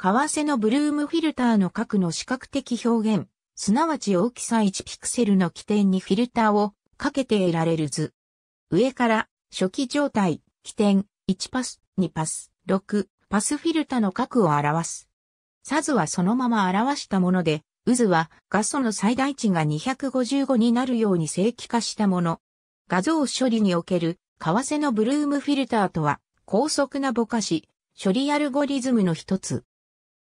為替のブルームフィルターの角の視覚的表現、すなわち大きさ1ピクセルの起点にフィルターをかけて得られる図。上から、初期状態、起点、1パス、2パス、6、パスフィルタの角を表す。サズはそのまま表したもので、渦は画素の最大値が255になるように正規化したもの。画像処理における為替のブルームフィルターとは高速なぼかし、処理アルゴリズムの一つ。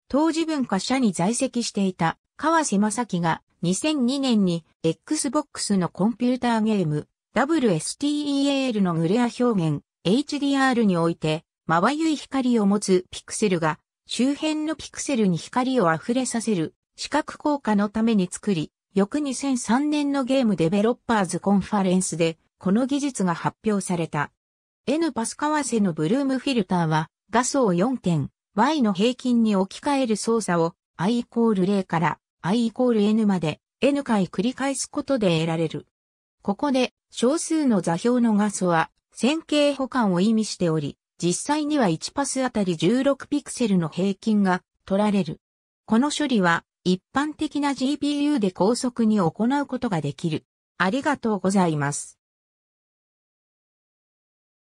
当時文化社に在籍していた川瀬正樹が2002年に Xbox のコンピューターゲーム WSTEL のグレア表現 HDR においてまばゆい光を持つピクセルが周辺のピクセルに光を溢れさせる視覚効果のために作り、翌2003年のゲームデベロッパーズコンファレンスでこの技術が発表された。N パスカワのブルームフィルターは画スを4点、y の平均に置き換える操作を i イコール0から i イコール n まで n 回繰り返すことで得られる。ここで少数の座標の画素は線形補完を意味しており、実際には1パスあたり16ピクセルの平均が取られる。この処理は一般的な GPU で高速に行うことができる。ありがとうございます。